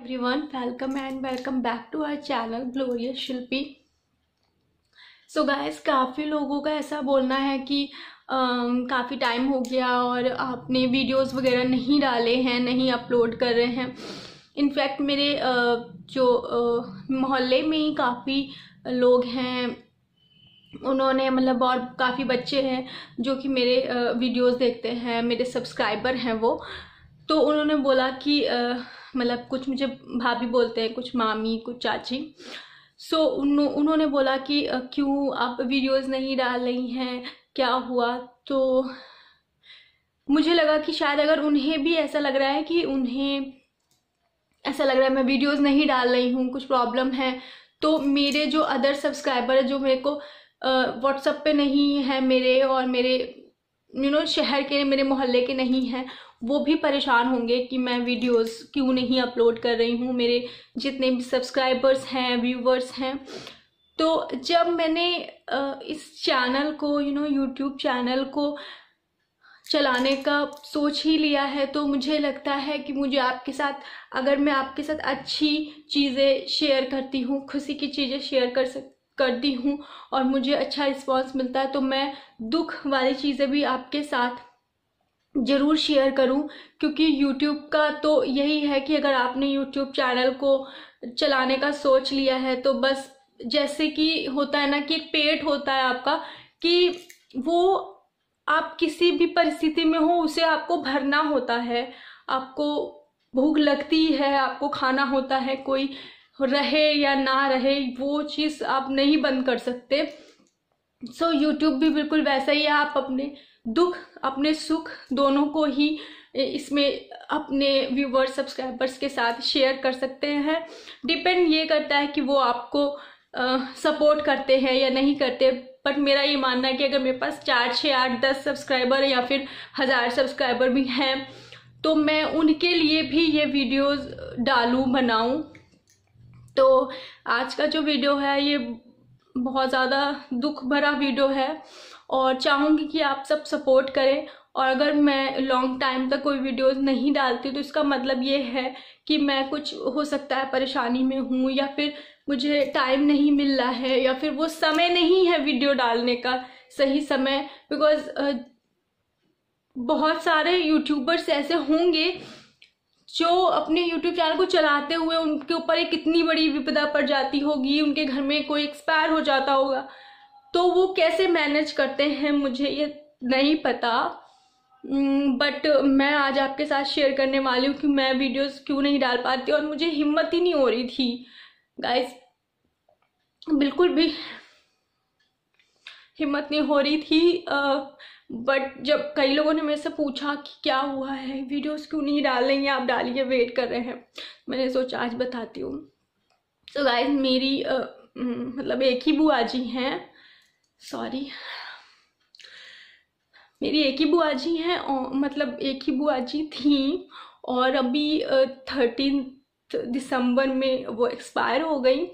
every everyone welcome and welcome back to our channel glorious Shilpi so guys काफ़ी लोगों का ऐसा बोलना है कि काफ़ी टाइम हो गया और आपने वीडियोज़ वगैरह नहीं डाले हैं नहीं अपलोड कर रहे हैं इनफैक्ट मेरे uh, जो uh, मोहल्ले में ही काफ़ी लोग हैं उन्होंने मतलब और काफ़ी बच्चे हैं जो कि मेरे uh, वीडियोस देखते हैं मेरे सब्सक्राइबर हैं वो तो उन्होंने बोला कि uh, मतलब कुछ मुझे भाभी बोलते हैं कुछ मामी कुछ चाची सो so, उन, उन्होंने बोला कि क्यों आप वीडियोस नहीं डाल रही हैं क्या हुआ तो मुझे लगा कि शायद अगर उन्हें भी ऐसा लग रहा है कि उन्हें ऐसा लग रहा है मैं वीडियोस नहीं डाल रही हूँ कुछ प्रॉब्लम है तो मेरे जो अदर सब्सक्राइबर जो मेरे को व्हाट्सअप पे नहीं है मेरे और मेरे यू you नो know, शहर के मेरे मोहल्ले के नहीं हैं वो भी परेशान होंगे कि मैं वीडियोस क्यों नहीं अपलोड कर रही हूँ मेरे जितने भी सब्सक्राइबर्स हैं व्यूवर्स हैं तो जब मैंने इस चैनल को यू नो यूट्यूब चैनल को चलाने का सोच ही लिया है तो मुझे लगता है कि मुझे आपके साथ अगर मैं आपके साथ अच्छी चीज़ें शेयर करती हूँ खुशी की चीज़ें शेयर कर सक करती हूँ और मुझे अच्छा रिस्पॉन्स मिलता है तो मैं दुख वाली चीज़ें भी आपके साथ ज़रूर शेयर करूं क्योंकि यूट्यूब का तो यही है कि अगर आपने यूट्यूब चैनल को चलाने का सोच लिया है तो बस जैसे कि होता है ना कि एक पेट होता है आपका कि वो आप किसी भी परिस्थिति में हो उसे आपको भरना होता है आपको भूख लगती है आपको खाना होता है कोई रहे या ना रहे वो चीज़ आप नहीं बंद कर सकते सो so, यूट्यूब भी बिल्कुल वैसा ही है आप अपने दुख अपने सुख दोनों को ही इसमें अपने व्यूवर्स सब्सक्राइबर्स के साथ शेयर कर सकते हैं डिपेंड ये करता है कि वो आपको सपोर्ट करते हैं या नहीं करते बट मेरा ये मानना है कि अगर मेरे पास चार छः आठ दस सब्सक्राइबर या फिर हज़ार सब्सक्राइबर भी हैं तो मैं उनके लिए भी ये वीडियोस डालूं बनाऊं तो आज का जो वीडियो है ये बहुत ज़्यादा दुख भरा वीडियो है और चाहूँगी कि आप सब सपोर्ट करें और अगर मैं लॉन्ग टाइम तक कोई वीडियोस नहीं डालती तो इसका मतलब ये है कि मैं कुछ हो सकता है परेशानी में हूँ या फिर मुझे टाइम नहीं मिल रहा है या फिर वो समय नहीं है वीडियो डालने का सही समय बिकॉज बहुत सारे यूट्यूबर्स ऐसे होंगे जो अपने यूट्यूब चैनल को चलाते हुए उनके ऊपर एक इतनी बड़ी विपदा पड़ जाती होगी उनके घर में कोई एक्सपायर हो जाता होगा तो वो कैसे मैनेज करते हैं मुझे ये नहीं पता बट hmm, मैं आज आपके साथ शेयर करने वाली हूँ कि मैं वीडियोस क्यों नहीं डाल पाती और मुझे हिम्मत ही नहीं हो रही थी गाइस बिल्कुल भी हिम्मत नहीं हो रही थी बट uh, जब कई लोगों ने मेरे से पूछा कि क्या हुआ है वीडियोस क्यों नहीं डाल रही हैं आप डालिए वेट कर रहे हैं मैंने सोचा आज बताती हूँ सो गाइस मेरी आ, uh, hmm, मतलब एक ही बुआ जी हैं सॉरी मेरी एक ही बुआ जी हैं मतलब एक ही बुआ जी थी और अभी थर्टीन दिसंबर में वो एक्सपायर हो गई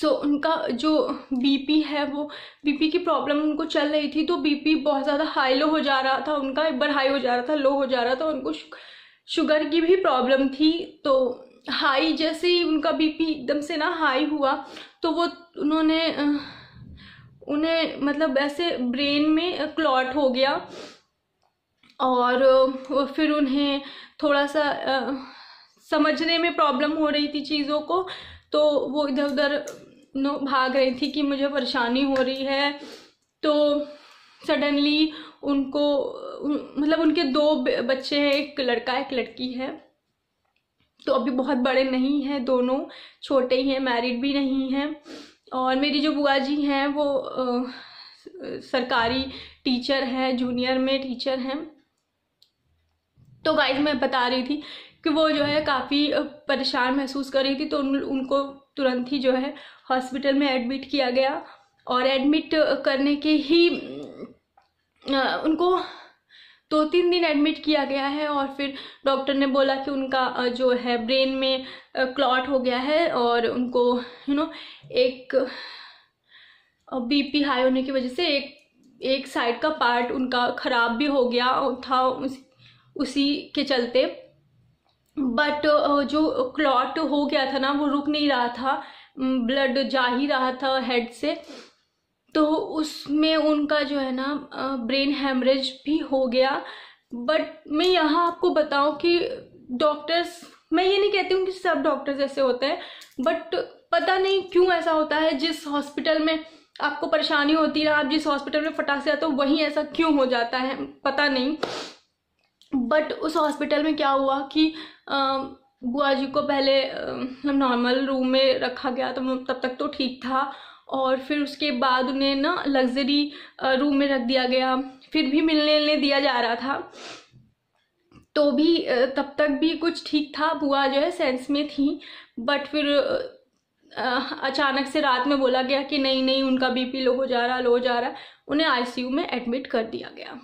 सो so, उनका जो बीपी है वो बीपी की प्रॉब्लम उनको चल रही थी तो बीपी बहुत ज़्यादा हाई लो हो जा रहा था उनका एक बार हाई हो जा रहा था लो हो जा रहा था उनको शुगर की भी प्रॉब्लम थी तो हाई जैसे ही उनका बीपी एकदम से ना हाई हुआ तो वो उन्होंने उन्हें मतलब ऐसे ब्रेन में क्लॉट हो गया और फिर उन्हें थोड़ा सा समझने में प्रॉब्लम हो रही थी चीज़ों को तो वो इधर उधर भाग रही थी कि मुझे परेशानी हो रही है तो सडनली उनको मतलब उनके दो बच्चे हैं एक लड़का एक लड़की है तो अभी बहुत बड़े नहीं हैं दोनों छोटे ही हैं मैरिड भी नहीं हैं और मेरी जो बुआ जी हैं वो आ, सरकारी टीचर हैं जूनियर में टीचर हैं तो गाइज मैं बता रही थी कि वो जो है काफ़ी परेशान महसूस कर रही थी तो उन, उनको तुरंत ही जो है हॉस्पिटल में एडमिट किया गया और एडमिट करने के ही उनको दो तीन दिन एडमिट किया गया है और फिर डॉक्टर ने बोला कि उनका जो है ब्रेन में क्लॉट हो गया है और उनको यू नो एक बीपी हाई होने की वजह से एक एक साइड का पार्ट उनका ख़राब भी हो गया था उस, उसी के चलते बट जो क्लॉट हो गया था ना वो रुक नहीं रहा था ब्लड जा ही रहा था हेड से तो उसमें उनका जो है ना ब्रेन हेमरेज भी हो गया बट मैं यहाँ आपको बताऊँ कि डॉक्टर्स मैं ये नहीं कहती हूँ कि सब डॉक्टर्स ऐसे होते हैं बट पता नहीं क्यों ऐसा होता है जिस हॉस्पिटल में आपको परेशानी होती है आप जिस हॉस्पिटल में फटा से आते हो वहीं ऐसा क्यों हो जाता है पता नहीं बट उस हॉस्पिटल में क्या हुआ कि बुआ जी को पहले नॉर्मल रूम में रखा गया तो तब तक तो ठीक था और फिर उसके बाद उन्हें ना लग्जरी रूम में रख दिया गया फिर भी मिलने उलने दिया जा रहा था तो भी तब तक भी कुछ ठीक था बुआ जो है सेंस में थी बट फिर अचानक से रात में बोला गया कि नहीं नहीं उनका बीपी लो हो जा रहा लो हो जा रहा उन्हें आईसीयू में एडमिट कर दिया गया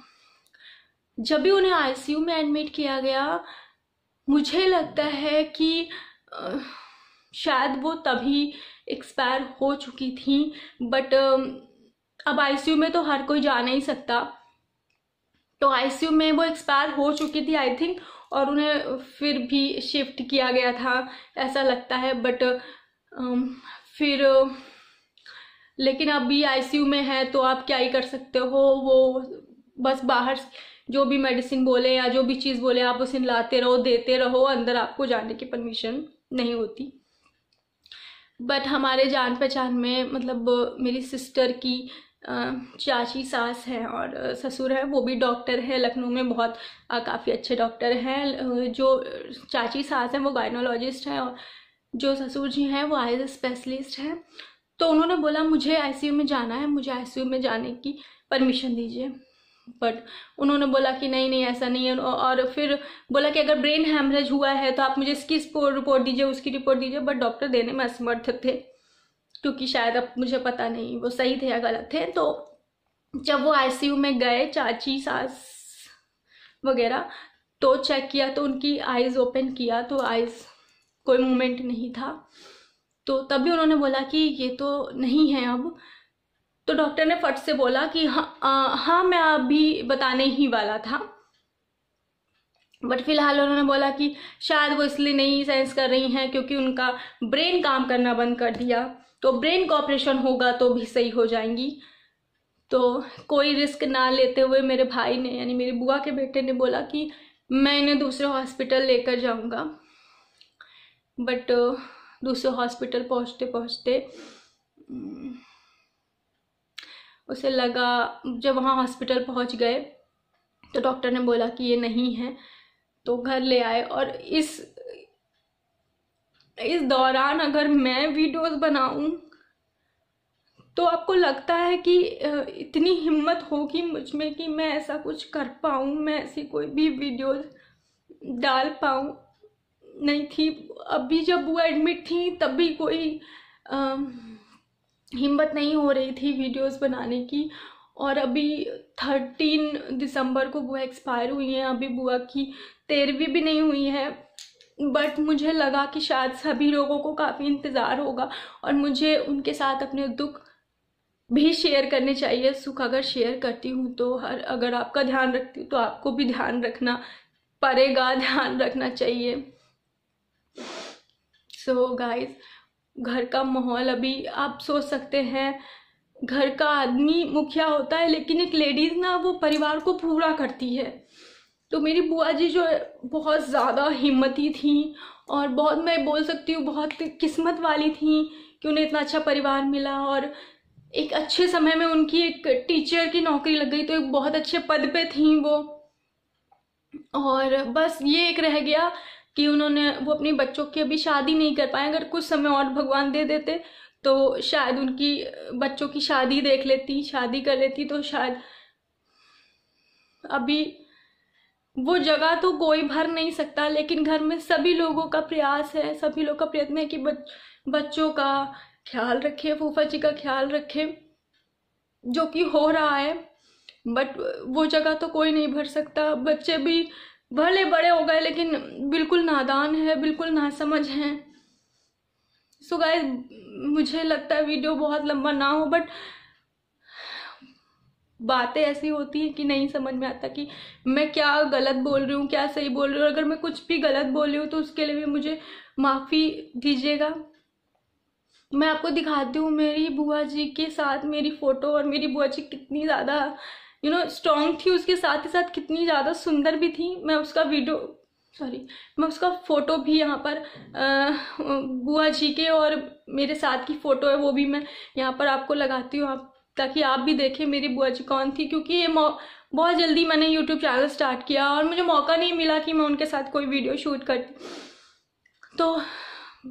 जब भी उन्हें आईसीयू में एडमिट किया गया मुझे लगता है कि शायद वो तभी एक्सपायर हो चुकी थी बट um, अब आईसीयू में तो हर कोई जा नहीं सकता तो आईसीयू में वो एक्सपायर हो चुकी थी आई थिंक और उन्हें फिर भी शिफ्ट किया गया था ऐसा लगता है बट um, फिर लेकिन अभी आईसीयू में है तो आप क्या ही कर सकते हो वो बस बाहर जो भी मेडिसिन बोले या जो भी चीज़ बोले आप उसे लाते रहो देते रहो अंदर आपको जाने की परमिशन नहीं होती बट हमारे जान पहचान में मतलब मेरी सिस्टर की चाची सास हैं और ससुर है वो भी डॉक्टर है लखनऊ में बहुत काफ़ी अच्छे डॉक्टर हैं जो चाची सास हैं वो गाइनोलॉजिस्ट हैं और जो ससुर जी हैं वो आई स्पेशलिस्ट हैं तो उन्होंने बोला मुझे आईसीयू में जाना है मुझे आईसीयू में जाने की परमिशन दीजिए बट उन्होंने बोला कि नहीं नहीं ऐसा नहीं है और फिर बोला कि अगर ब्रेन हैमरेज हुआ है तो आप मुझे इसकी रिपोर्ट दीजिए उसकी रिपोर्ट दीजिए बट डॉक्टर देने में असमर्थ थे क्योंकि शायद अब मुझे पता नहीं वो सही थे या गलत थे तो जब वो आईसीयू में गए चाची सास वगैरह तो चेक किया तो उनकी आइज़ ओपन किया तो आइज़ कोई मूवमेंट नहीं था तो तभी उन्होंने बोला कि ये तो नहीं है अब तो डॉक्टर ने फट से बोला कि हाँ हाँ मैं अभी बताने ही वाला था बट फिलहाल उन्होंने बोला कि शायद वो इसलिए नहीं सेंस कर रही हैं क्योंकि उनका ब्रेन काम करना बंद कर दिया तो ब्रेन का ऑपरेशन होगा तो भी सही हो जाएंगी तो कोई रिस्क ना लेते हुए मेरे भाई ने यानी मेरी बुआ के बेटे ने बोला कि मैं इन्हें दूसरे हॉस्पिटल लेकर जाऊंगा बट दूसरे हॉस्पिटल पहुंचते पहुंचते उसे लगा जब वहाँ हॉस्पिटल पहुँच गए तो डॉक्टर ने बोला कि ये नहीं है तो घर ले आए और इस इस दौरान अगर मैं वीडियोस बनाऊं तो आपको लगता है कि इतनी हिम्मत होगी मुझ में कि मैं ऐसा कुछ कर पाऊँ मैं ऐसी कोई भी वीडियोस डाल पाऊँ नहीं थी अभी जब वो एडमिट थी तब भी कोई आ, हिम्मत नहीं हो रही थी वीडियोस बनाने की और अभी थर्टीन दिसंबर को बुआ एक्सपायर हुई है अभी बुआ की तेरहवीं भी नहीं हुई है बट मुझे लगा कि शायद सभी लोगों को काफ़ी इंतज़ार होगा और मुझे उनके साथ अपने दुख भी शेयर करने चाहिए सुख अगर शेयर करती हूँ तो हर अगर आपका ध्यान रखती हूँ तो आपको भी ध्यान रखना पड़ेगा ध्यान रखना चाहिए सो so गाइज़ घर का माहौल अभी आप सोच सकते हैं घर का आदमी मुखिया होता है लेकिन एक लेडीज़ ना वो परिवार को पूरा करती है तो मेरी बुआ जी जो बहुत ज़्यादा हिम्मती थी और बहुत मैं बोल सकती हूँ बहुत किस्मत वाली थी कि उन्हें इतना अच्छा परिवार मिला और एक अच्छे समय में उनकी एक टीचर की नौकरी लग गई तो एक बहुत अच्छे पद पे थी वो और बस ये एक रह गया कि उन्होंने वो अपने बच्चों की अभी शादी नहीं कर पाए अगर कुछ समय और भगवान दे देते तो शायद उनकी बच्चों की शादी देख लेती शादी कर लेती तो शायद अभी वो जगह तो कोई भर नहीं सकता लेकिन घर में सभी लोगों का प्रयास है सभी लोग का प्रयत्न है कि बच, बच्चों का ख्याल रखे फूफा जी का ख्याल रखे जो कि हो रहा है बट वो जगह तो कोई नहीं भर सकता बच्चे भी भले बड़े हो गए लेकिन बिल्कुल नादान है बिल्कुल नासमझ है सो गाइस मुझे लगता है वीडियो बहुत लंबा ना हो बट बातें ऐसी होती हैं कि नहीं समझ में आता कि मैं क्या गलत बोल रही हूँ क्या सही बोल रही हूँ अगर मैं कुछ भी गलत बोल रही हूँ तो उसके लिए भी मुझे माफ़ी दीजिएगा मैं आपको दिखाती हूँ मेरी बुआ जी के साथ मेरी फ़ोटो और मेरी बुआ जी कितनी ज़्यादा यू नो स्ट्रॉन्ग थी उसके साथ ही साथ कितनी ज़्यादा सुंदर भी थी मैं उसका वीडियो सॉरी मैं उसका फ़ोटो भी यहाँ पर बुआ जी के और मेरे साथ की फ़ोटो है वो भी मैं यहाँ पर आपको लगाती हूँ आप ताकि आप भी देखें मेरी बुआ जी कौन थी क्योंकि ये बहुत जल्दी मैंने यूट्यूब चैनल स्टार्ट किया और मुझे मौका नहीं मिला कि मैं उनके साथ कोई वीडियो शूट करती तो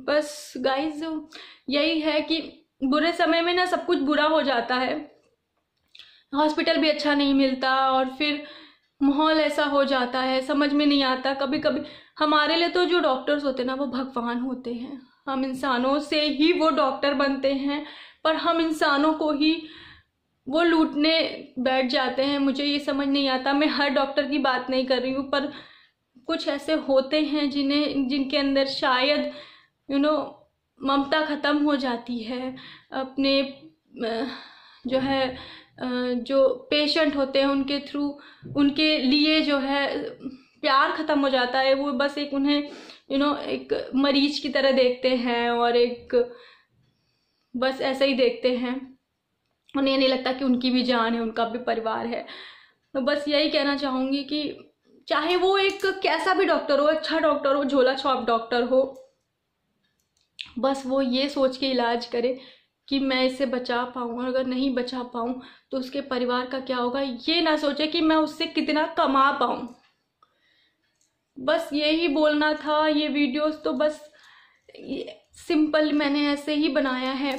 बस गाइज यही है कि बुरे समय में ना सब कुछ बुरा हो जाता है हॉस्पिटल भी अच्छा नहीं मिलता और फिर माहौल ऐसा हो जाता है समझ में नहीं आता कभी कभी हमारे लिए तो जो डॉक्टर्स होते हैं ना वो भगवान होते हैं हम इंसानों से ही वो डॉक्टर बनते हैं पर हम इंसानों को ही वो लूटने बैठ जाते हैं मुझे ये समझ नहीं आता मैं हर डॉक्टर की बात नहीं कर रही हूँ पर कुछ ऐसे होते हैं जिन्हें जिनके अंदर शायद यू नो ममता ख़त्म हो जाती है अपने जो है जो पेशेंट होते हैं उनके थ्रू उनके लिए जो है प्यार ख़त्म हो जाता है वो बस एक उन्हें यू नो एक मरीज की तरह देखते हैं और एक बस ऐसे ही देखते हैं उन्हें नहीं लगता कि उनकी भी जान है उनका भी परिवार है तो बस यही कहना चाहूँगी कि चाहे वो एक कैसा भी डॉक्टर हो अच्छा डॉक्टर हो झोला छाप डॉक्टर हो बस वो ये सोच के इलाज करे कि मैं इसे बचा पाऊँ और अगर नहीं बचा पाऊँ तो उसके परिवार का क्या होगा ये ना सोचे कि मैं उससे कितना कमा पाऊँ बस यही बोलना था ये वीडियोस तो बस सिंपल मैंने ऐसे ही बनाया है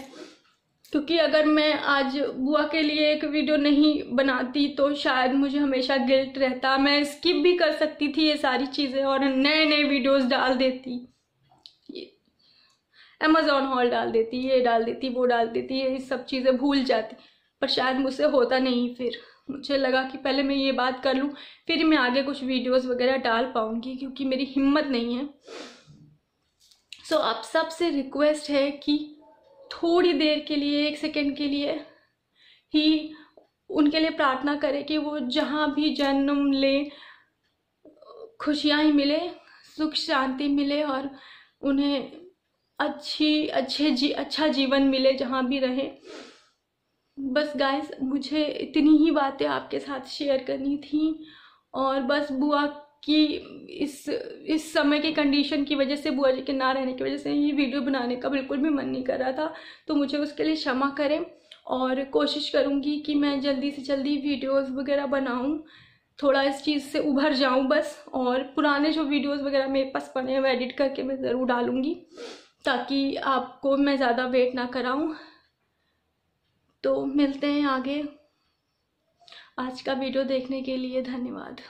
क्योंकि अगर मैं आज बुआ के लिए एक वीडियो नहीं बनाती तो शायद मुझे हमेशा गिल्ट रहता मैं स्किप भी कर सकती थी ये सारी चीज़ें और नए नए वीडियोस डाल देती अमेजोन हॉल डाल देती ये डाल देती वो डाल देती ये सब चीज़ें भूल जाती पर शायद मुझसे होता नहीं फिर मुझे लगा कि पहले मैं ये बात कर लूँ फिर मैं आगे कुछ वीडियोस वगैरह डाल पाऊँगी क्योंकि मेरी हिम्मत नहीं है सो so, आप सबसे रिक्वेस्ट है कि थोड़ी देर के लिए एक सेकेंड के लिए ही उनके लिए प्रार्थना करें कि वो जहाँ भी जन्म लें खुशियाँ ही मिले सुख शांति मिले और उन्हें अच्छी अच्छे जी अच्छा जीवन मिले जहाँ भी रहें बस गाइस मुझे इतनी ही बातें आपके साथ शेयर करनी थी और बस बुआ की इस इस समय के कंडीशन की वजह से बुआ जी के ना रहने की वजह से ये वीडियो बनाने का बिल्कुल भी मन नहीं कर रहा था तो मुझे उसके लिए क्षमा करें और कोशिश करूँगी कि मैं जल्दी से जल्दी वीडियोस वगैरह बनाऊँ थोड़ा इस चीज़ से उभर जाऊँ बस और पुराने जो वीडियोस वगैरह मेरे पास पड़े हैं वो एडिट करके मैं ज़रूर डालूँगी ताकि आपको मैं ज़्यादा वेट ना कराऊं तो मिलते हैं आगे आज का वीडियो देखने के लिए धन्यवाद